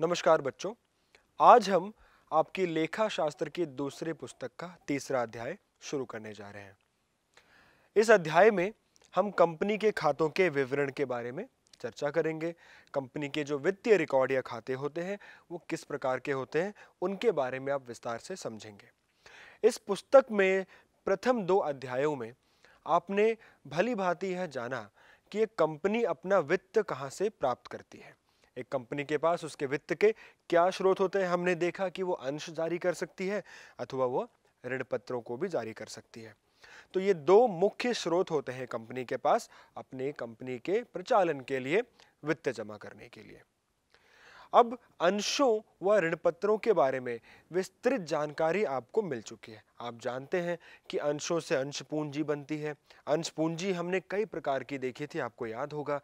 नमस्कार बच्चों आज हम आपकी लेखा शास्त्र की दूसरे पुस्तक का तीसरा अध्याय शुरू करने जा रहे हैं इस अध्याय में हम कंपनी के खातों के विवरण के बारे में चर्चा करेंगे कंपनी के जो वित्तीय रिकॉर्ड या खाते होते हैं वो किस प्रकार के होते हैं उनके बारे में आप विस्तार से समझेंगे इस पुस्तक में प्रथम दो अध्यायों में आपने भली भांति यह जाना कि ये कंपनी अपना वित्त कहाँ से प्राप्त करती है एक कंपनी के पास उसके वित्त के क्या स्रोत होते हैं हमने देखा कि वो अंश जारी कर सकती है अथवा वो ऋण पत्रों को भी जारी कर सकती है तो ये दो मुख्य स्रोत होते हैं कंपनी के पास अपने कंपनी के प्रचालन के लिए वित्त जमा करने के लिए अब अंशों व ऋण पत्रों के बारे में विस्तृत जानकारी आपको मिल चुकी है आप जानते हैं कि अंशों से अंश पूंजी बनती है अंश पूंजी हमने कई प्रकार की देखी थी आपको याद होगा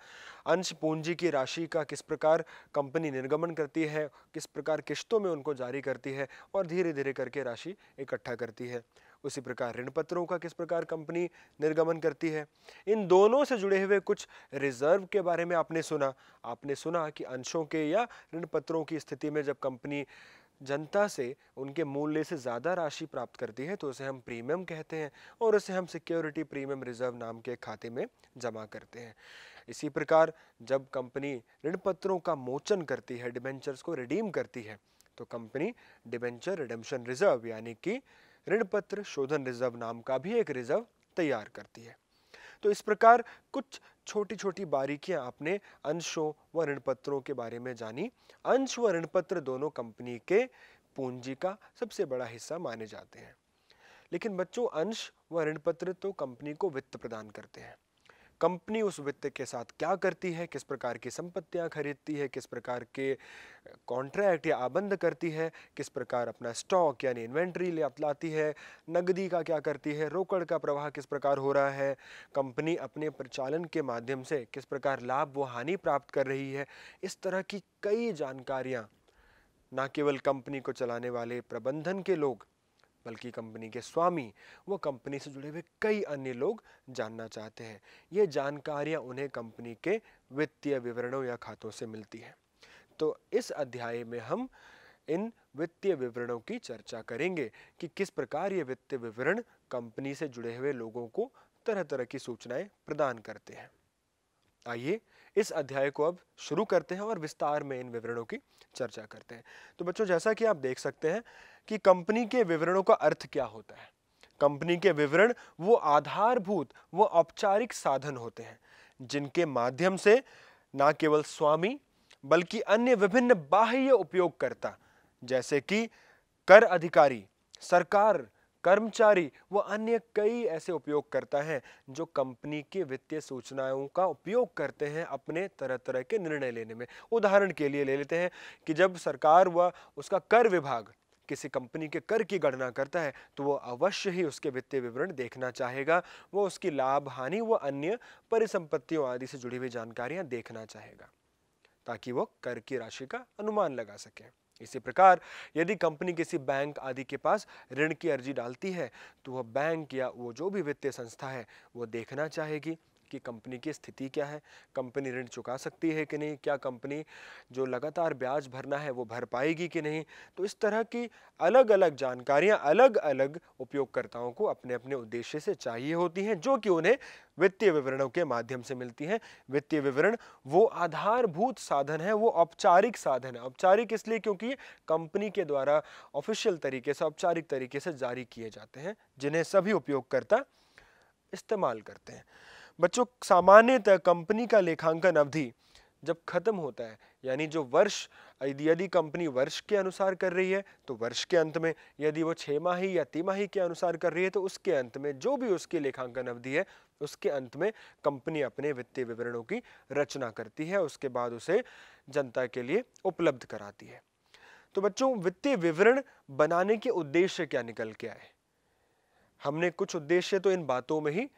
अंश पूंजी की राशि का किस प्रकार कंपनी निर्गमन करती है किस प्रकार किश्तों में उनको जारी करती है और धीरे धीरे करके राशि इकट्ठा करती है उसी प्रकार ऋण पत्रों का किस प्रकार कंपनी निर्गमन करती है इन दोनों से जुड़े हुए कुछ रिजर्व के बारे में आपने सुना आपने सुना कि अंशों के या ऋण पत्रों की स्थिति में जब कंपनी जनता से उनके मूल्य से ज़्यादा राशि प्राप्त करती है तो उसे हम प्रीमियम कहते हैं और उसे हम सिक्योरिटी प्रीमियम रिजर्व नाम के खाते में जमा करते हैं इसी प्रकार जब कंपनी ऋण पत्रों का मोचन करती है डिबेंचर्स को रिडीम करती है तो कंपनी डिबेंचर रिडम्शन रिजर्व यानी कि ऋण पत्र शोधन रिजर्व नाम का भी एक रिजर्व तैयार करती है तो इस प्रकार कुछ छोटी छोटी बारीकियां आपने अंशों व ऋण पत्रों के बारे में जानी अंश व ऋण पत्र दोनों कंपनी के पूंजी का सबसे बड़ा हिस्सा माने जाते हैं लेकिन बच्चों अंश व ऋण पत्र तो कंपनी को वित्त प्रदान करते हैं कंपनी उस वित्त के साथ क्या करती है किस प्रकार की संपत्तियां खरीदती है किस प्रकार के कॉन्ट्रैक्ट या आबंद करती है किस प्रकार अपना स्टॉक यानी इन्वेंट्री ले लाती है नगदी का क्या करती है रोकड़ का प्रवाह किस प्रकार हो रहा है कंपनी अपने प्रचालन के माध्यम से किस प्रकार लाभ व हानि प्राप्त कर रही है इस तरह की कई जानकारियाँ ना केवल कंपनी को चलाने वाले प्रबंधन के लोग बल्कि कंपनी के स्वामी वो कंपनी से जुड़े हुए कई अन्य लोग जानना चाहते हैं ये जानकारियाँ उन्हें कंपनी के वित्तीय विवरणों या खातों से मिलती है तो इस अध्याय में हम इन वित्तीय विवरणों की चर्चा करेंगे कि किस प्रकार ये वित्तीय विवरण कंपनी से जुड़े हुए लोगों को तरह तरह की सूचनाएं प्रदान करते हैं आइए इस अध्याय को अब शुरू करते हैं और विस्तार में इन विवरणों की चर्चा करते हैं तो बच्चों जैसा कि आप देख सकते हैं कि कंपनी के विवरणों का अर्थ क्या होता है कंपनी के विवरण वो आधारभूत वो औपचारिक साधन होते हैं जिनके माध्यम से न केवल स्वामी बल्कि अन्य विभिन्न बाह्य उपयोगकर्ता जैसे कि कर अधिकारी सरकार कर्मचारी व अन्य कई ऐसे उपयोगकर्ता हैं जो कंपनी की वित्तीय सूचनाओं का उपयोग करते हैं अपने तरह तरह के निर्णय लेने में उदाहरण के लिए ले लेते हैं कि जब सरकार व उसका कर विभाग किसी कंपनी के कर की गणना करता है तो वो अवश्य ही उसके वित्तीय विवरण देखना चाहेगा वो उसकी लाभ हानि व अन्य परिसंपत्तियों आदि से जुड़ी हुई जानकारियां देखना चाहेगा ताकि वो कर की राशि का अनुमान लगा सके इसी प्रकार यदि कंपनी किसी बैंक आदि के पास ऋण की अर्जी डालती है तो वह बैंक या वो जो भी वित्तीय संस्था है वो देखना चाहेगी कि कंपनी की स्थिति क्या है कंपनी ऋण चुका सकती है कि नहीं क्या कंपनी जो लगातार ब्याज भरना है वो भर पाएगी कि नहीं तो इस तरह की अलग अलग जानकारियाँ अलग अलग उपयोगकर्ताओं को अपने अपने उद्देश्य से चाहिए होती हैं जो कि उन्हें वित्तीय विवरणों के माध्यम से मिलती हैं वित्तीय विवरण वो आधारभूत साधन है वो औपचारिक साधन है औपचारिक इसलिए क्योंकि कंपनी के द्वारा ऑफिशियल तरीके से औपचारिक तरीके से जारी किए जाते हैं जिन्हें सभी उपयोगकर्ता इस्तेमाल करते हैं बच्चों सामान्यतः कंपनी का लेखांकन अवधि जब खत्म होता है यानी जो वर्ष यदि कंपनी वर्ष के अनुसार कर रही है तो वर्ष के अंत में यदि वो छः माही या तिमाही के अनुसार कर रही है तो उसके अंत में जो भी उसकी लेखांकन अवधि है उसके अंत में कंपनी अपने वित्तीय विवरणों की रचना करती है उसके बाद उसे जनता के लिए उपलब्ध कराती है तो बच्चों वित्तीय विवरण बनाने के उद्देश्य क्या निकल के आए हमने कुछ उद्देश्य तो इन बातों में ही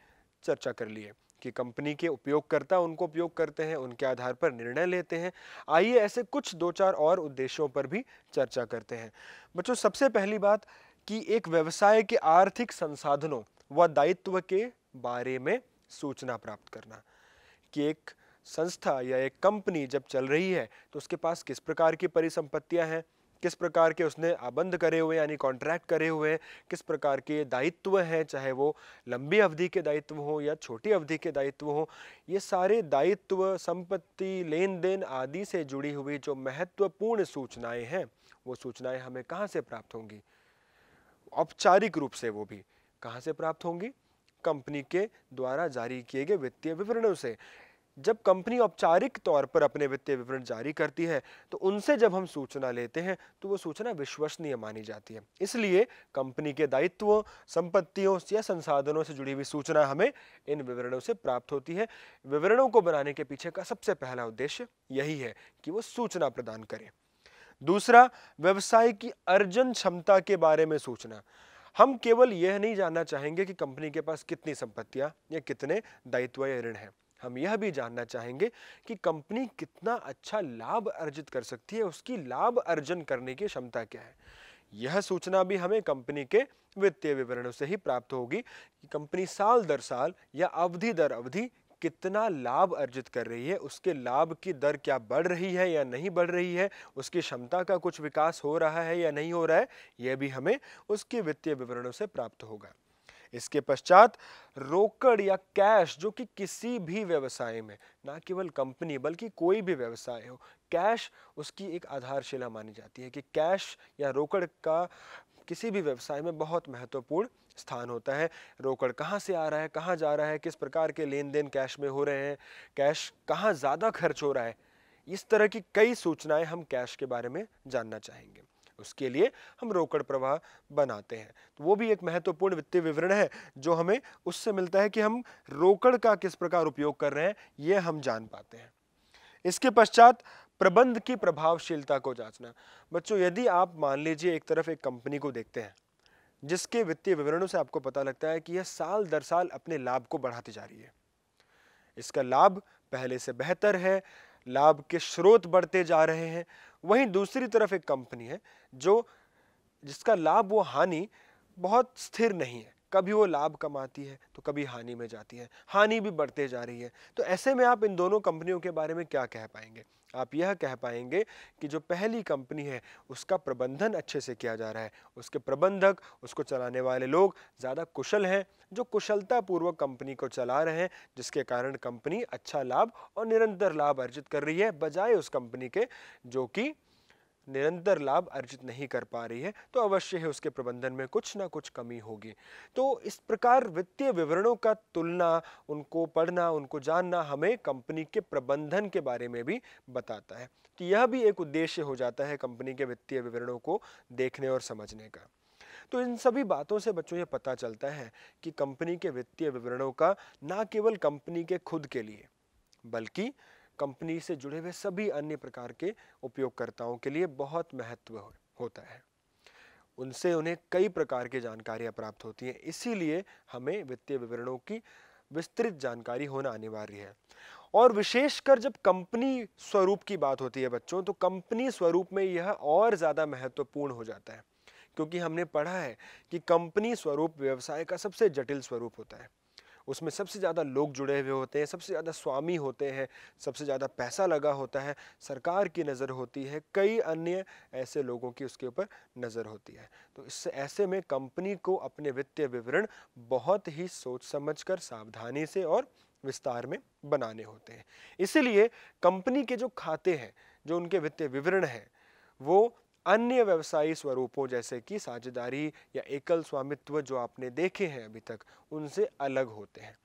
चर्चा कर ली है कि कंपनी के उपयोगकर्ता उनको उपयोग करते हैं उनके आधार पर निर्णय लेते हैं आइए ऐसे कुछ दो चार और उद्देश्यों पर भी चर्चा करते हैं बच्चों सबसे पहली बात कि एक व्यवसाय के आर्थिक संसाधनों व दायित्व के बारे में सूचना प्राप्त करना कि एक संस्था या एक कंपनी जब चल रही है तो उसके पास किस प्रकार की परिसंपत्तियां हैं किस प्रकार के उसने आबंध करे हुए यानी कॉन्ट्रैक्ट करे हुए किस प्रकार के दायित्व हैं चाहे वो लंबी अवधि के दायित्व हो या छोटी अवधि के दायित्व हो ये सारे दायित्व संपत्ति लेन देन आदि से जुड़ी हुई जो महत्वपूर्ण सूचनाएं हैं वो सूचनाएं हमें कहाँ से प्राप्त होंगी औपचारिक रूप से वो भी कहाँ से प्राप्त होंगी कंपनी के द्वारा जारी किए गए वित्तीय विवरणों से जब कंपनी औपचारिक तौर पर अपने वित्तीय विवरण जारी करती है तो उनसे जब हम सूचना लेते हैं तो वो सूचना विश्वसनीय मानी जाती है इसलिए कंपनी के दायित्वों संपत्तियों या संसाधनों से जुड़ी हुई सूचना हमें इन विवरणों से प्राप्त होती है विवरणों को बनाने के पीछे का सबसे पहला उद्देश्य यही है कि वो सूचना प्रदान करें दूसरा व्यवसाय की अर्जन क्षमता के बारे में सूचना हम केवल यह नहीं जानना चाहेंगे कि कंपनी के पास कितनी संपत्तियां या कितने दायित्व या ऋण हैं हम यह भी जानना चाहेंगे कि कंपनी कितना अच्छा लाभ अर्जित कर सकती है उसकी लाभ अर्जन करने की क्षमता क्या है यह सूचना भी हमें कंपनी के वित्तीय विवरणों से ही प्राप्त होगी कि कंपनी साल दर साल या अवधि दर अवधि कितना लाभ अर्जित कर रही है उसके लाभ की दर क्या बढ़ रही है या नहीं बढ़ रही है उसकी क्षमता का कुछ विकास हो रहा है या नहीं हो रहा है यह भी हमें उसके वित्तीय विवरणों से प्राप्त होगा इसके पश्चात रोकड़ या कैश जो कि किसी भी व्यवसाय में ना केवल कंपनी बल्कि कोई भी व्यवसाय हो कैश उसकी एक आधारशिला मानी जाती है कि कैश या रोकड़ का किसी भी व्यवसाय में बहुत महत्वपूर्ण स्थान होता है रोकड़ कहाँ से आ रहा है कहाँ जा रहा है किस प्रकार के लेन देन कैश में हो रहे हैं कैश कहाँ ज़्यादा खर्च हो रहा है इस तरह की कई सूचनाएं हम कैश के बारे में जानना चाहेंगे उसके लिए हम रोकड़ प्रवाह बनाते हैं तो वो भी एक महत्वपूर्ण वित्तीय विवरण है जो हमें उससे मिलता है कि हम रोकड़ का किस प्रकार उपयोग कर रहे हैं ये हम जान पाते हैं इसके पश्चात प्रबंध की प्रभावशीलता को जांचना बच्चों यदि आप मान लीजिए एक तरफ एक कंपनी को देखते हैं जिसके वित्तीय विवरणों से आपको पता लगता है कि यह साल दर साल अपने लाभ को बढ़ाती जा रही है इसका लाभ पहले से बेहतर है लाभ के स्रोत बढ़ते जा रहे हैं वहीं दूसरी तरफ एक कंपनी है जो जिसका लाभ वो हानि बहुत स्थिर नहीं है कभी वो लाभ कमाती है तो कभी हानि में जाती है हानि भी बढ़ते जा रही है तो ऐसे में आप इन दोनों कंपनियों के बारे में क्या कह पाएंगे आप यह कह पाएंगे कि जो पहली कंपनी है उसका प्रबंधन अच्छे से किया जा रहा है उसके प्रबंधक उसको चलाने वाले लोग ज़्यादा कुशल हैं जो कुशलतापूर्वक कंपनी को चला रहे हैं जिसके कारण कंपनी अच्छा लाभ और निरंतर लाभ अर्जित कर रही है बजाय उस कंपनी के जो कि निरंतर लाभ अर्जित नहीं कर पा रही है तो अवश्य ही उसके प्रबंधन में कुछ ना कुछ कमी होगी तो इस प्रकार वित्तीय विवरणों का तुलना उनको पढ़ना उनको जानना हमें कंपनी के प्रबंधन के बारे में भी बताता है तो यह भी एक उद्देश्य हो जाता है कंपनी के वित्तीय विवरणों को देखने और समझने का तो इन सभी बातों से बच्चों ये पता चलता है कि कंपनी के वित्तीय विवरणों का ना केवल कंपनी के खुद के लिए बल्कि कंपनी से जुड़े हुए सभी अन्य प्रकार के उपयोगकर्ताओं के लिए बहुत महत्व हो, होता है उनसे उन्हें कई प्रकार की जानकारियां प्राप्त होती हैं इसीलिए हमें वित्तीय विवरणों की विस्तृत जानकारी होना अनिवार्य है और विशेषकर जब कंपनी स्वरूप की बात होती है बच्चों तो कंपनी स्वरूप में यह और ज़्यादा महत्वपूर्ण हो जाता है क्योंकि हमने पढ़ा है कि कंपनी स्वरूप व्यवसाय का सबसे जटिल स्वरूप होता है उसमें सबसे ज़्यादा लोग जुड़े हुए होते हैं सबसे ज़्यादा स्वामी होते हैं सबसे ज़्यादा पैसा लगा होता है सरकार की नज़र होती है कई अन्य ऐसे लोगों की उसके ऊपर नज़र होती है तो इससे ऐसे में कंपनी को अपने वित्तीय विवरण बहुत ही सोच समझ कर सावधानी से और विस्तार में बनाने होते हैं इसीलिए कंपनी के जो खाते हैं जो उनके वित्तीय विवरण हैं वो अन्य व्यवसायी स्वरूपों जैसे कि साझेदारी या एकल स्वामित्व जो आपने देखे हैं अभी तक उनसे अलग होते हैं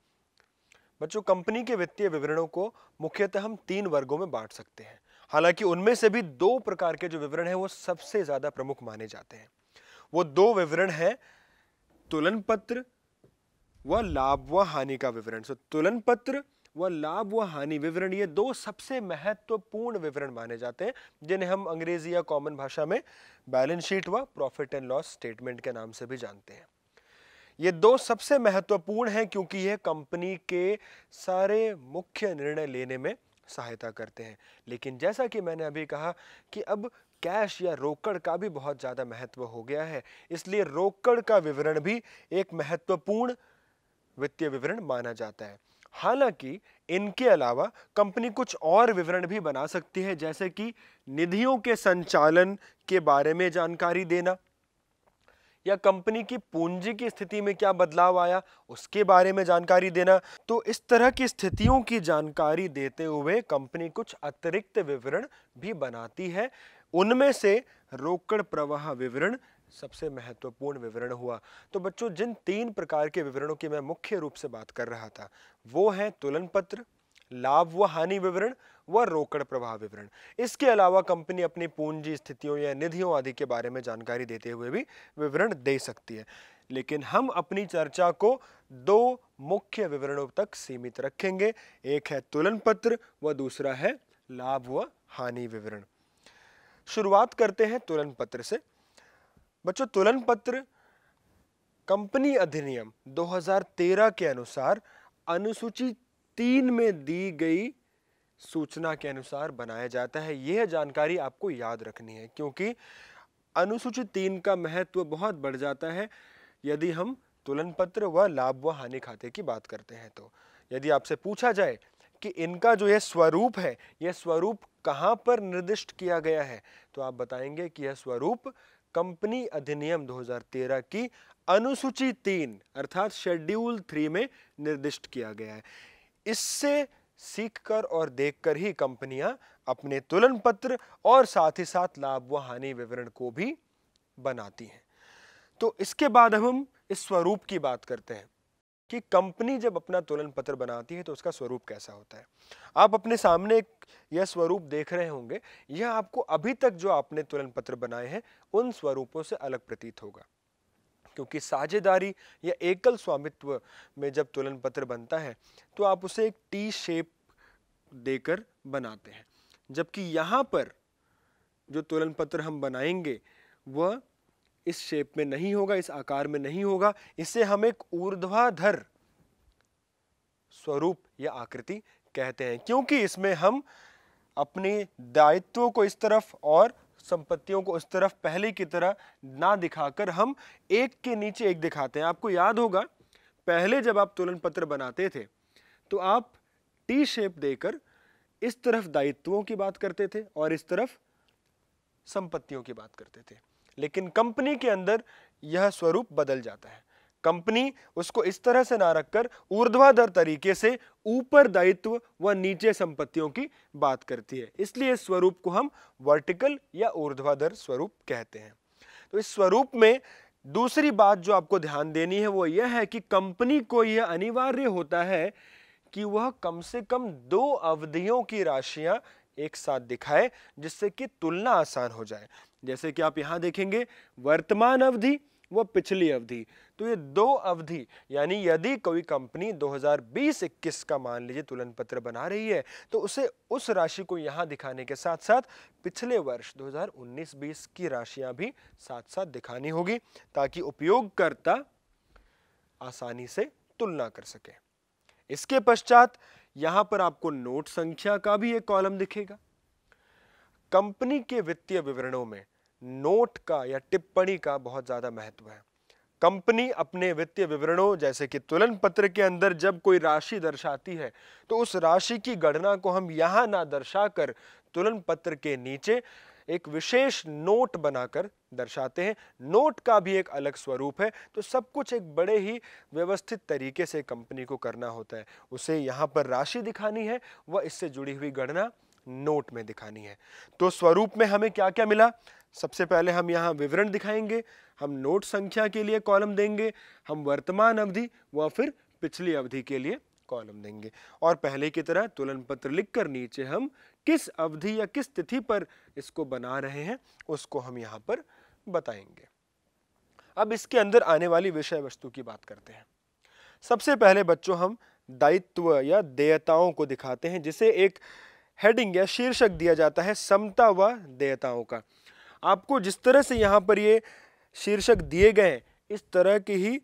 बच्चों कंपनी के वित्तीय विवरणों को मुख्यतः हम तीन वर्गों में बांट सकते हैं हालांकि उनमें से भी दो प्रकार के जो विवरण हैं वो सबसे ज्यादा प्रमुख माने जाते हैं वो दो विवरण हैं तुलन पत्र व लाभ व हानि का विवरण सो तुलन पत्र वह लाभ व हानि विवरण ये दो सबसे महत्वपूर्ण विवरण माने जाते हैं जिन्हें हम अंग्रेजी या कॉमन भाषा में बैलेंस शीट व प्रॉफिट एंड लॉस स्टेटमेंट के नाम से भी जानते हैं ये दो सबसे महत्वपूर्ण हैं क्योंकि यह कंपनी के सारे मुख्य निर्णय लेने में सहायता करते हैं लेकिन जैसा कि मैंने अभी कहा कि अब कैश या रोकड़ का भी बहुत ज़्यादा महत्व हो गया है इसलिए रोकड़ का विवरण भी एक महत्वपूर्ण वित्तीय विवरण माना जाता है हालांकि इनके अलावा कंपनी कुछ और विवरण भी बना सकती है जैसे कि निधियों के संचालन के बारे में जानकारी देना या कंपनी की पूंजी की स्थिति में क्या बदलाव आया उसके बारे में जानकारी देना तो इस तरह की स्थितियों की जानकारी देते हुए कंपनी कुछ अतिरिक्त विवरण भी बनाती है उनमें से रोकड़ प्रवाह विवरण सबसे महत्वपूर्ण विवरण हुआ तो बच्चों जिन तीन प्रकार के विवरणों की मैं मुख्य रूप से बात कर रहा था वो है तुलन पत्र लाभ व हानि विवरण व रोकड़ प्रवाह विवरण इसके अलावा कंपनी अपनी पूंजी स्थितियों या निधियों आदि के बारे में जानकारी देते हुए भी विवरण दे सकती है लेकिन हम अपनी चर्चा को दो मुख्य विवरणों तक सीमित रखेंगे एक है तुलन पत्र व दूसरा है लाभ व हानि विवरण शुरुआत करते हैं तुलन पत्र से बच्चों तुलन पत्र कंपनी अधिनियम 2013 के अनुसार अनुसूची तीन में दी गई सूचना के अनुसार बनाया जाता है यह जानकारी आपको याद रखनी है क्योंकि अनुसूची तीन का महत्व बहुत बढ़ जाता है यदि हम तुलन पत्र व लाभ व हानि खाते की बात करते हैं तो यदि आपसे पूछा जाए कि इनका जो यह स्वरूप है यह स्वरूप कहाँ पर निर्दिष्ट किया गया है तो आप बताएंगे कि यह स्वरूप कंपनी अधिनियम 2013 की अनुसूची तीन अर्थात शेड्यूल थ्री में निर्दिष्ट किया गया है इससे सीखकर और देखकर ही कंपनियां अपने तुलन पत्र और साथ ही साथ लाभ व हानि विवरण को भी बनाती हैं तो इसके बाद हम इस स्वरूप की बात करते हैं कि कंपनी जब अपना तोलन पत्र बनाती है तो उसका स्वरूप कैसा होता है आप अपने सामने यह स्वरूप देख रहे होंगे यह आपको अभी तक जो आपने तोलन पत्र बनाए हैं उन स्वरूपों से अलग प्रतीत होगा क्योंकि साझेदारी या एकल स्वामित्व में जब तुलन पत्र बनता है तो आप उसे एक टी शेप देकर बनाते हैं जबकि यहाँ पर जो तुलन पत्र हम बनाएंगे वह इस शेप में नहीं होगा इस आकार में नहीं होगा इसे हम एक ऊर्ध्वाधर स्वरूप या आकृति कहते हैं क्योंकि इसमें हम अपने दायित्वों को इस तरफ और संपत्तियों को उस तरफ पहले की तरह ना दिखाकर हम एक के नीचे एक दिखाते हैं आपको याद होगा पहले जब आप तुलन पत्र बनाते थे तो आप टी शेप देकर इस तरफ दायित्वों की बात करते थे और इस तरफ संपत्तियों की बात करते थे लेकिन कंपनी के अंदर यह स्वरूप बदल जाता है कंपनी उसको इस तरह से ना रखकर ऊर्ध्वाधर तरीके से ऊपर दायित्व व नीचे संपत्तियों की बात करती है इसलिए इस स्वरूप को हम वर्टिकल या ऊर्ध्वाधर स्वरूप कहते हैं तो इस स्वरूप में दूसरी बात जो आपको ध्यान देनी है वो यह है कि कंपनी को यह अनिवार्य होता है कि वह कम से कम दो अवधियों की राशियां एक साथ दिखाए जिससे कि तुलना आसान हो जाए जैसे कि आप यहाँ देखेंगे वर्तमान अवधि व पिछली अवधि तो ये दो अवधि यानी यदि कोई कंपनी 2020-21 का मान लीजिए तुलन पत्र बना रही है तो उसे उस राशि को यहाँ दिखाने के साथ साथ पिछले वर्ष 2019-20 की राशियां भी साथ साथ दिखानी होगी ताकि उपयोगकर्ता आसानी से तुलना कर सके इसके पश्चात यहां पर आपको नोट संख्या का भी एक कॉलम दिखेगा कंपनी के वित्तीय विवरणों में नोट का या टिप्पणी का बहुत ज्यादा महत्व है कंपनी अपने वित्तीय विवरणों जैसे कि तुलन पत्र के अंदर जब कोई राशि दर्शाती है तो उस राशि की गणना को हम यहां ना दर्शाकर तुलन पत्र के नीचे एक विशेष नोट बनाकर दर्शाते हैं नोट का भी एक अलग स्वरूप है तो सब कुछ एक बड़े ही व्यवस्थित तरीके से कंपनी को करना होता है उसे यहाँ पर राशि दिखानी है व इससे जुड़ी हुई गणना नोट में दिखानी है तो स्वरूप में हमें क्या क्या मिला सबसे पहले हम यहाँ विवरण दिखाएंगे हम नोट संख्या के लिए कॉलम देंगे हम वर्तमान अवधि व फिर पिछली अवधि के लिए कॉलम देंगे और पहले की तरह तुलन पत्र लिखकर नीचे हम किस अवधि या किस तिथि पर इसको बना रहे हैं उसको हम यहाँ पर बताएंगे अब इसके अंदर आने वाली विषय वस्तु की बात करते हैं सबसे पहले बच्चों हम दायित्व या देयताओं को दिखाते हैं जिसे एक हेडिंग या शीर्षक दिया जाता है समता व देयताओं का आपको जिस तरह से यहाँ पर ये शीर्षक दिए गए हैं इस तरह की ही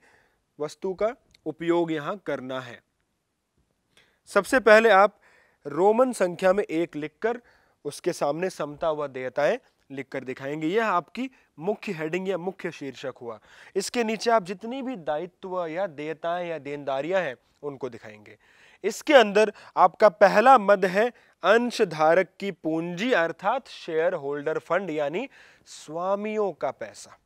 वस्तु का उपयोग यहाँ करना है सबसे पहले आप रोमन संख्या में एक लिखकर उसके सामने समता व देयताएं लिख कर दिखाएंगे यह आपकी मुख्य हेडिंग या मुख्य शीर्षक हुआ इसके नीचे आप जितनी भी दायित्व या देयताएं या देनदारियां हैं उनको दिखाएंगे इसके अंदर आपका पहला मद है अंशधारक की पूंजी अर्थात शेयर होल्डर फंड यानी स्वामियों का पैसा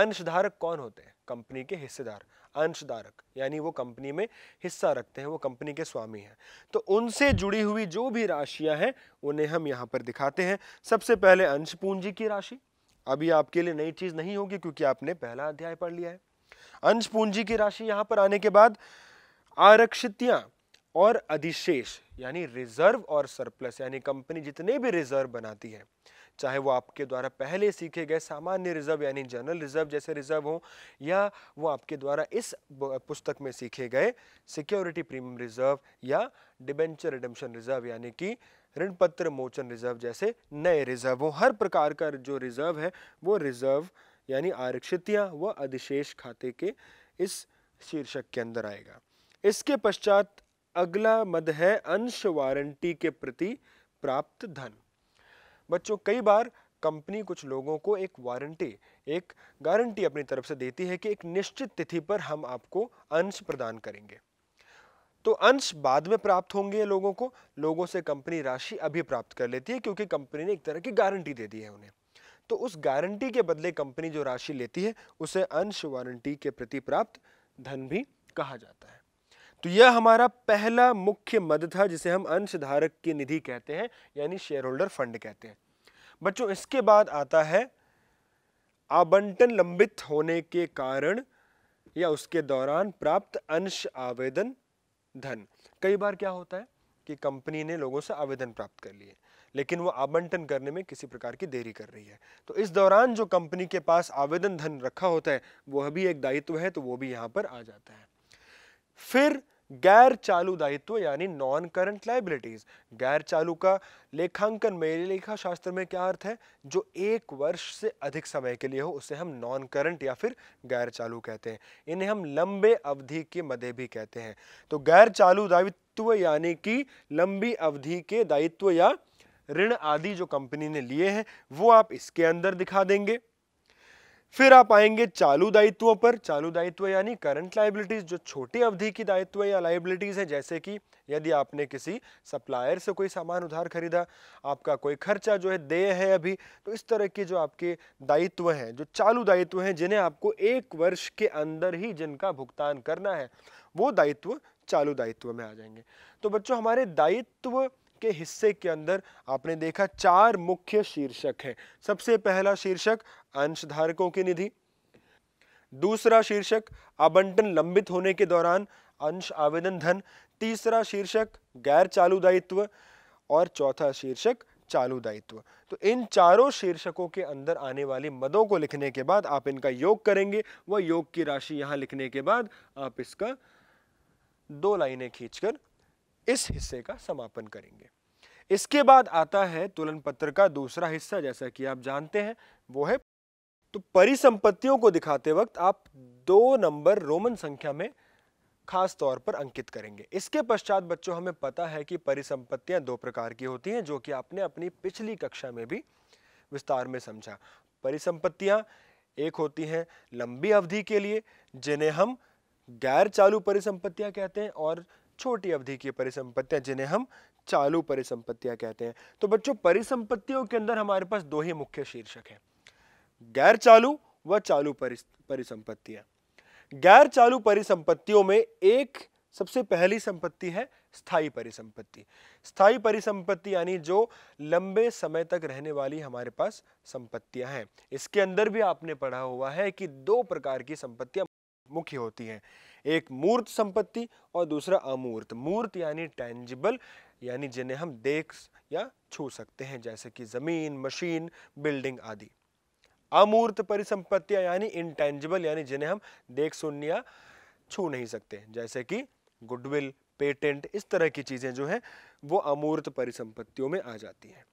अंशधारक कौन होते हैं कंपनी के हिस्सेदार अंशधारक यानी वो कंपनी में हिस्सा रखते हैं वो कंपनी के स्वामी हैं तो उनसे जुड़ी हुई जो भी राशियां हैं उन्हें हम यहाँ पर दिखाते हैं सबसे पहले अंश पूंजी की राशि अभी आपके लिए नई चीज़ नहीं होगी क्योंकि आपने पहला अध्याय पढ़ लिया है अंश पूंजी की राशि यहाँ पर आने के बाद आरक्षितियां और अधिशेष यानी रिजर्व और सरप्लस यानी कंपनी जितने भी रिजर्व बनाती है चाहे वो आपके द्वारा पहले सीखे गए सामान्य रिजर्व यानी जनरल रिजर्व जैसे रिजर्व हों या वो आपके द्वारा इस पुस्तक में सीखे गए सिक्योरिटी प्रीमियम रिजर्व या डिबेंचर रिडम्शन रिजर्व यानी कि ऋण पत्र मोचन रिजर्व जैसे नए रिजर्व हों हर प्रकार का जो रिजर्व है वो रिजर्व यानी आरक्षित या व अधिशेष खाते के इस शीर्षक के अंदर आएगा इसके पश्चात अगला मद है अंश वारंटी के प्रति प्राप्त धन बच्चों कई बार कंपनी कुछ लोगों को एक वारंटी एक गारंटी अपनी तरफ से देती है कि एक निश्चित तिथि पर हम आपको अंश प्रदान करेंगे तो अंश बाद में प्राप्त होंगे लोगों को लोगों से कंपनी राशि अभी प्राप्त कर लेती है क्योंकि कंपनी ने एक तरह की गारंटी दे दी है उन्हें तो उस गारंटी के बदले कंपनी जो राशि लेती है उसे अंश वारंटी के प्रति प्राप्त धन भी कहा जाता है तो यह हमारा पहला मुख्य मद था जिसे हम अंशधारक की निधि कहते हैं यानी शेयर होल्डर फंड कहते हैं बच्चों इसके बाद आता है आबंटन लंबित होने के कारण या उसके दौरान प्राप्त अंश आवेदन धन कई बार क्या होता है कि कंपनी ने लोगों से आवेदन प्राप्त कर लिए लेकिन वो आवंटन करने में किसी प्रकार की देरी कर रही है तो इस दौरान जो कंपनी के पास आवेदन धन रखा होता है वह भी एक दायित्व है तो वो भी यहाँ पर आ जाता है फिर गैर चालू दायित्व यानी नॉन करंट लाइबिलिटीज गैर चालू का लेखांकन मेरे लेखा शास्त्र में क्या अर्थ है जो एक वर्ष से अधिक समय के लिए हो उसे हम नॉन करंट या फिर गैर चालू कहते हैं इन्हें हम लंबे अवधि के मदे भी कहते हैं तो गैर चालू दायित्व यानी कि लंबी अवधि के दायित्व या ऋण आदि जो कंपनी ने लिए हैं वो आप इसके अंदर दिखा देंगे फिर आप आएंगे चालू दायित्वों पर चालू दायित्व यानी करंट लाइबिलिटीज जो छोटी अवधि की दायित्व या लाइबिलिटीज है जैसे कि यदि आपने किसी सप्लायर से कोई सामान उधार खरीदा आपका कोई खर्चा जो है देय है अभी तो इस तरह के जो आपके दायित्व हैं जो चालू दायित्व हैं जिन्हें आपको एक वर्ष के अंदर ही जिनका भुगतान करना है वो दायित्व चालू दायित्व में आ जाएंगे तो बच्चों हमारे दायित्व के हिस्से के अंदर आपने देखा चार मुख्य शीर्षक हैं सबसे पहला शीर्षक अंशधारकों की निधि दूसरा शीर्षक आबंटन लंबित होने के दौरान अंश आवेदन धन तीसरा शीर्षक गैर चालू दायित्व और चौथा शीर्षक चालू दायित्व तो इन चारों शीर्षकों के अंदर आने वाली मदों को लिखने के बाद आप इनका योग करेंगे वह योग की राशि यहां लिखने के बाद आप इसका दो लाइनें खींचकर इस हिस्से का समापन करेंगे इसके बाद आता है तुलन पत्र का दूसरा हिस्सा जैसा कि आप जानते हैं वो है तो परिसंपत्तियों को दिखाते वक्त आप दो नंबर रोमन संख्या में खास तौर पर अंकित करेंगे इसके पश्चात बच्चों हमें पता है कि परिसंपत्तियां दो प्रकार की होती हैं जो कि आपने अपनी पिछली कक्षा में भी विस्तार में समझा परिसंपत्तियां एक होती हैं लंबी अवधि के लिए जिन्हें हम गैर चालू परिसंपत्तियां कहते हैं और छोटी अवधि की परिसंपत्तियां जिन्हें हम चालू परिसंपत्तियां कहते हैं तो बच्चों परिसंपत्तियों के अंदर हमारे पास दो ही मुख्य शीर्षक हैं गैर चालू व चालू परिसंपत्तियां गैर चालू परिसंपत्तियों में एक सबसे पहली संपत्ति है स्थाई परिसंपत्ति स्थाई परिसंपत्ति यानी जो लंबे समय तक रहने वाली हमारे पास संपत्तियां हैं इसके अंदर भी आपने पढ़ा हुआ है कि दो प्रकार की संपत्तियां मुख्य होती हैं एक मूर्त संपत्ति और दूसरा अमूर्त मूर्त यानी टेंजिबल यानी जिन्हें हम देख या छू सकते हैं जैसे कि ज़मीन मशीन बिल्डिंग आदि अमूर्त परिसंपत्तियां यानी इनटेंजिबल यानी जिन्हें हम देख सुन या छू नहीं सकते जैसे कि गुडविल पेटेंट इस तरह की चीज़ें जो है वो अमूर्त परिसंपत्तियों में आ जाती हैं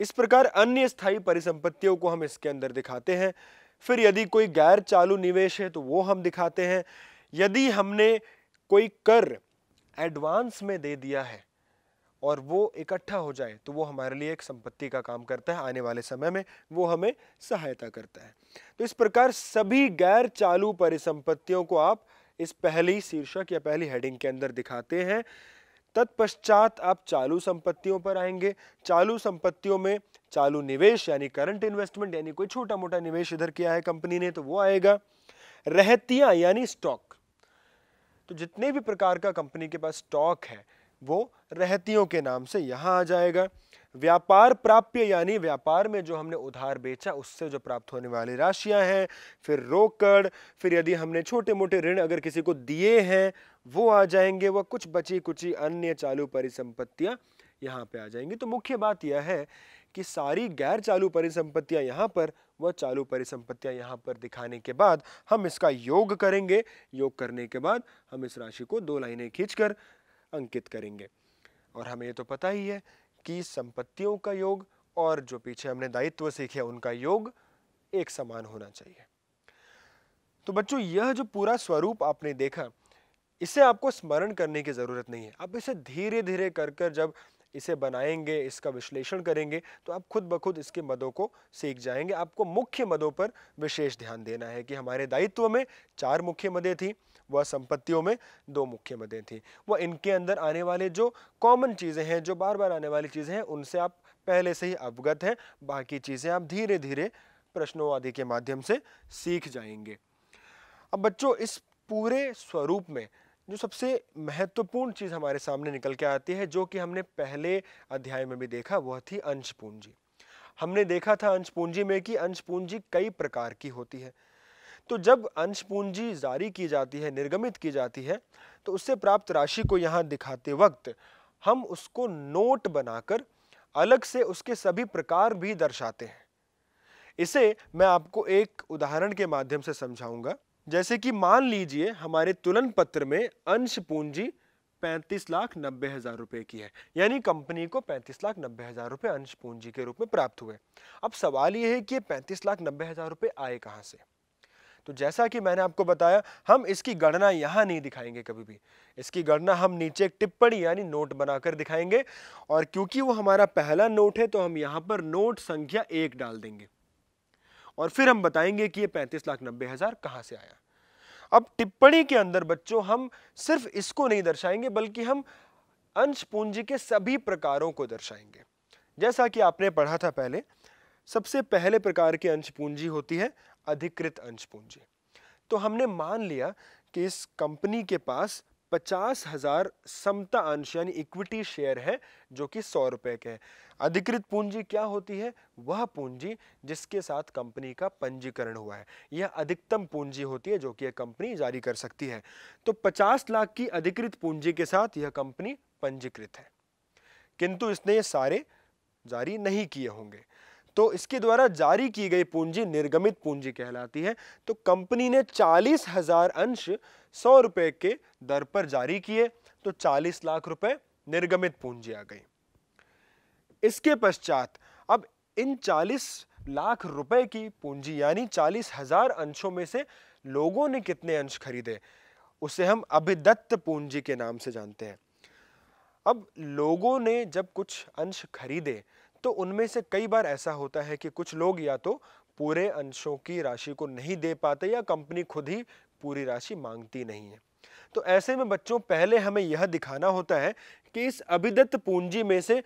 इस प्रकार अन्य स्थायी परिसंपत्तियों को हम इसके अंदर दिखाते हैं फिर यदि कोई गैर चालू निवेश है तो वो हम दिखाते हैं यदि हमने कोई कर एडवांस में दे दिया है और वो इकट्ठा हो जाए तो वो हमारे लिए एक संपत्ति का काम करता है आने वाले समय में वो हमें सहायता करता है तो इस प्रकार सभी गैर चालू परिसंपत्तियों को आप इस पहली शीर्षक या पहली हेडिंग के अंदर दिखाते हैं तत्पश्चात आप चालू संपत्तियों पर आएंगे चालू संपत्तियों में चालू निवेश यानी करंट इन्वेस्टमेंट यानी कोई छोटा मोटा निवेश इधर किया है कंपनी ने तो वो आएगा रहतिया यानी स्टॉक तो जितने भी प्रकार का कंपनी के पास स्टॉक है वो रहतियों के नाम से यहां आ जाएगा व्यापार प्राप्य यानी व्यापार में जो हमने उधार बेचा उससे जो प्राप्त होने वाली राशियां हैं फिर रोकड़ फिर यदि हमने छोटे मोटे ऋण अगर किसी को दिए हैं वो आ जाएंगे वह कुछ बची कुची अन्य चालू परिसंपत्तियां यहाँ पे आ जाएंगी तो मुख्य बात यह है कि सारी गैर चालू परिसंपत्तियां यहाँ पर व चालू परिसंपत्तियां यहाँ पर दिखाने के बाद हम इसका योग करेंगे योग करने के बाद हम इस राशि को दो लाइनें खींचकर अंकित करेंगे और हमें ये तो पता ही है कि संपत्तियों का योग और जो पीछे हमने दायित्व सीखे उनका योग एक समान होना चाहिए तो बच्चों यह जो पूरा स्वरूप आपने देखा इसे आपको स्मरण करने की ज़रूरत नहीं है आप इसे धीरे धीरे कर कर जब इसे बनाएंगे इसका विश्लेषण करेंगे तो आप खुद ब खुद इसके मदों को सीख जाएंगे आपको मुख्य मदों पर विशेष ध्यान देना है कि हमारे दायित्व में चार मुख्य मदें थीं वह संपत्तियों में दो मुख्य मदें थी वह इनके अंदर आने वाले जो कॉमन चीज़ें हैं जो बार बार आने वाली चीज़ें हैं उनसे आप पहले से ही अवगत हैं बाकी चीज़ें आप धीरे धीरे प्रश्नों आदि के माध्यम से सीख जाएंगे अब बच्चों इस पूरे स्वरूप में जो सबसे महत्वपूर्ण चीज़ हमारे सामने निकल के आती है जो कि हमने पहले अध्याय में भी देखा वह थी अंश पूंजी हमने देखा था अंश पूंजी में कि अंश पूंजी कई प्रकार की होती है तो जब अंश पूंजी जारी की जाती है निर्गमित की जाती है तो उससे प्राप्त राशि को यहाँ दिखाते वक्त हम उसको नोट बनाकर अलग से उसके सभी प्रकार भी दर्शाते हैं इसे मैं आपको एक उदाहरण के माध्यम से समझाऊंगा जैसे कि मान लीजिए हमारे तुलन पत्र में अंश पूंजी पैंतीस लाख नब्बे हजार रुपए की है यानी कंपनी को पैंतीस लाख नब्बे हजार रुपए अंश पूंजी के रूप में प्राप्त हुए अब सवाल यह है कि पैंतीस लाख नब्बे हजार रुपए आए कहाँ से तो जैसा कि मैंने आपको बताया हम इसकी गणना यहाँ नहीं दिखाएंगे कभी भी इसकी गणना हम नीचे एक टिप्पणी यानी नोट बनाकर दिखाएंगे और क्योंकि वो हमारा पहला नोट है तो हम यहाँ पर नोट संख्या एक डाल देंगे और फिर हम बताएंगे कि ये पैंतीस लाख नब्बे हज़ार कहाँ से आया अब टिप्पणी के अंदर बच्चों हम सिर्फ इसको नहीं दर्शाएंगे बल्कि हम अंश पूंजी के सभी प्रकारों को दर्शाएंगे जैसा कि आपने पढ़ा था पहले सबसे पहले प्रकार की अंश पूंजी होती है अधिकृत अंश पूंजी तो हमने मान लिया कि इस कंपनी के पास पचास हज़ार समता अंश यानी इक्विटी शेयर है जो कि सौ रुपए के है अधिकृत पूंजी क्या होती है वह पूंजी जिसके साथ कंपनी का पंजीकरण हुआ है यह अधिकतम पूंजी होती है जो कि यह कंपनी जारी कर सकती है तो पचास लाख की अधिकृत पूंजी के साथ यह कंपनी पंजीकृत है किंतु इसने ये सारे जारी नहीं किए होंगे तो इसके द्वारा जारी की गई पूंजी निर्गमित पूंजी कहलाती है तो कंपनी ने चालीस हजार अंश सौ रुपए के दर पर जारी किए तो चालीस लाख रुपए निर्गमित पूंजी आ गई इसके पश्चात अब इन चालीस लाख रुपए की पूंजी यानी चालीस हजार अंशों में से लोगों ने कितने अंश खरीदे उसे हम अभिदत्त पूंजी के नाम से जानते हैं अब लोगों ने जब कुछ अंश खरीदे तो उनमें से कई बार ऐसा होता है कि कुछ लोग या तो पूरे अंशों की राशि को नहीं दे पाते या कंपनी खुद ही पूरी राशि मांगती नहीं है तो ऐसे में बच्चों पहले हमें यह दिखाना होता है कि इस अभिदत्त पूंजी में से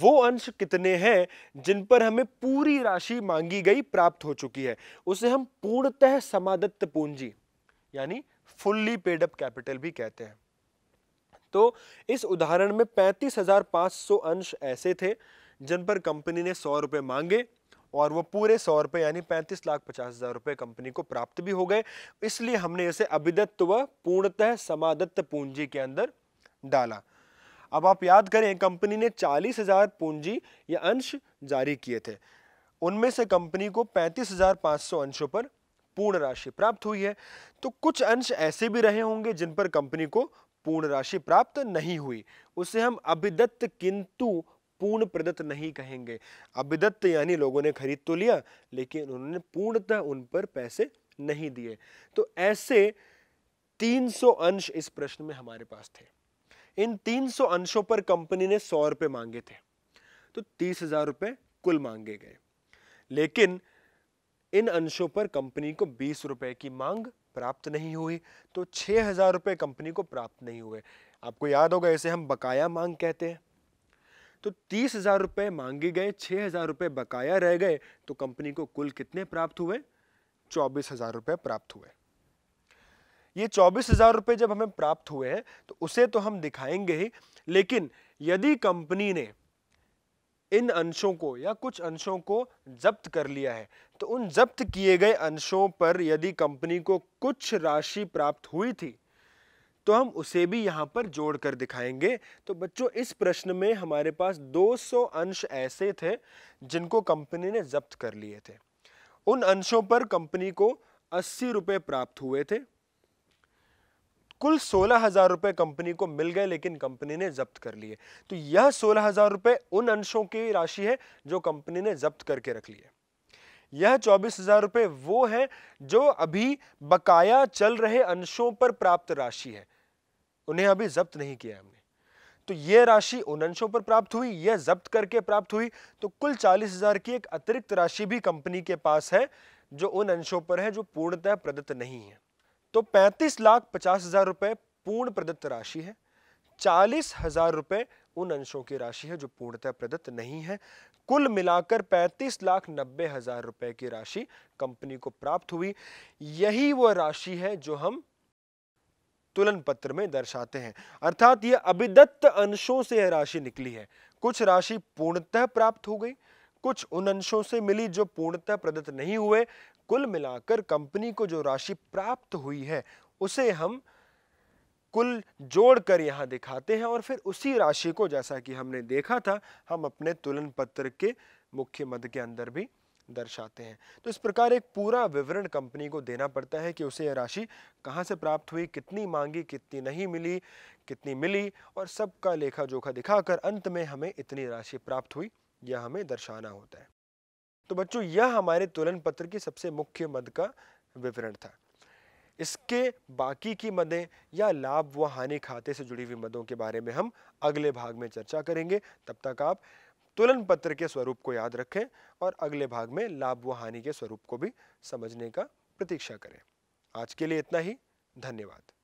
वो अंश कितने हैं जिन पर हमें पूरी राशि मांगी गई प्राप्त हो चुकी है उसे हम पूर्णतः समादत्त पूंजी यानी फुल्ली पेडअप कैपिटल भी कहते हैं तो इस उदाहरण में पैंतीस हजार पांच सौ अंश ऐसे थे जिन पर कंपनी ने सौ रुपए मांगे और वो पूरे सौ रुपए यानी पैंतीस लाख पचास हज़ार रुपये कंपनी को प्राप्त भी हो गए इसलिए हमने इसे अभिदत्त व पूर्णतः समादत्त पूंजी के अंदर डाला अब आप याद करें कंपनी ने चालीस हज़ार पूंजी या अंश जारी किए थे उनमें से कंपनी को पैंतीस हज़ार पांच सौ अंशों पर पूर्ण राशि प्राप्त हुई है तो कुछ अंश ऐसे भी रहे होंगे जिन पर कंपनी को पूर्ण राशि प्राप्त नहीं हुई उसे हम अभिदत्त किंतु पूर्ण प्रदत्त नहीं कहेंगे अभिदत्त यानी लोगों ने खरीद तो लिया लेकिन उन्होंने पूर्णतः उन पर पैसे नहीं दिए तो ऐसे 300 अंश इस प्रश्न में हमारे पास थे इन 300 अंशों पर कंपनी ने सौ रुपए मांगे थे तो तीस हजार रुपए कुल मांगे गए लेकिन इन अंशों पर कंपनी को बीस रुपए की मांग प्राप्त नहीं हुई तो छह हजार रुपए कंपनी को प्राप्त नहीं हुए आपको याद होगा इसे हम बकाया मांग कहते हैं तो तीस हज़ार रुपए मांगे गए छह हज़ार रुपये बकाया रह गए तो कंपनी को कुल कितने प्राप्त हुए चौबीस हज़ार रुपए प्राप्त हुए ये चौबीस हज़ार रुपए जब हमें प्राप्त हुए हैं तो उसे तो हम दिखाएंगे ही लेकिन यदि कंपनी ने इन अंशों को या कुछ अंशों को जब्त कर लिया है तो उन जब्त किए गए अंशों पर यदि कंपनी को कुछ राशि प्राप्त हुई थी तो हम उसे भी यहाँ पर जोड़ कर दिखाएंगे तो बच्चों इस प्रश्न में हमारे पास 200 अंश ऐसे थे जिनको कंपनी ने जब्त कर लिए थे उन अंशों पर कंपनी को अस्सी रुपये प्राप्त हुए थे कुल सोलह हजार रुपये कंपनी को मिल गए लेकिन कंपनी ने जब्त कर लिए तो यह सोलह हजार रुपये उन अंशों की राशि है जो कंपनी ने जब्त करके रख लिए यह चौबीस हजार रुपये वो है जो अभी बकाया चल रहे अंशों पर प्राप्त राशि है उन्हें अभी जब्त नहीं किया हमने तो ये राशि उन अंशों पर प्राप्त हुई यह जब्त करके प्राप्त हुई तो कुल चालीस हजार की एक अतिरिक्त राशि भी कंपनी के पास है जो उन अंशों पर है जो पूर्णतः प्रदत्त नहीं है तो पैंतीस लाख पचास हजार रुपए पूर्ण प्रदत्त राशि है चालीस हजार रुपए उन अंशों की राशि है जो पूर्णतः प्रदत्त नहीं है कुल मिलाकर पैंतीस लाख नब्बे हजार रुपए की राशि कंपनी को प्राप्त हुई यही वह राशि है जो हम तुलन पत्र में दर्शाते हैं अर्थात ये अभिदत्त अंशों से यह राशि निकली है कुछ राशि पूर्णतः प्राप्त हो गई कुछ उन अंशों से मिली जो पूर्णतः प्रदत्त नहीं हुए कुल मिलाकर कंपनी को जो राशि प्राप्त हुई है उसे हम कुल जोड़कर यहाँ दिखाते हैं और फिर उसी राशि को जैसा कि हमने देखा था हम अपने तुलन पत्र के मुख्य मद के अंदर भी दर्शाते हैं तो इस प्रकार एक पूरा विवरण कंपनी को देना पड़ता है कि उसे यह राशि कहाँ से प्राप्त हुई कितनी मांगी कितनी नहीं मिली कितनी मिली और सबका लेखा जोखा दिखाकर अंत में हमें इतनी राशि प्राप्त हुई यह हमें दर्शाना होता है तो बच्चों यह हमारे तुलन पत्र की सबसे मुख्य मद का विवरण था इसके बाकी की मदें या लाभ व हानि खाते से जुड़ी हुई मदों के बारे में हम अगले भाग में चर्चा करेंगे तब तक आप तुलन पत्र के स्वरूप को याद रखें और अगले भाग में लाभ व हानि के स्वरूप को भी समझने का प्रतीक्षा करें आज के लिए इतना ही धन्यवाद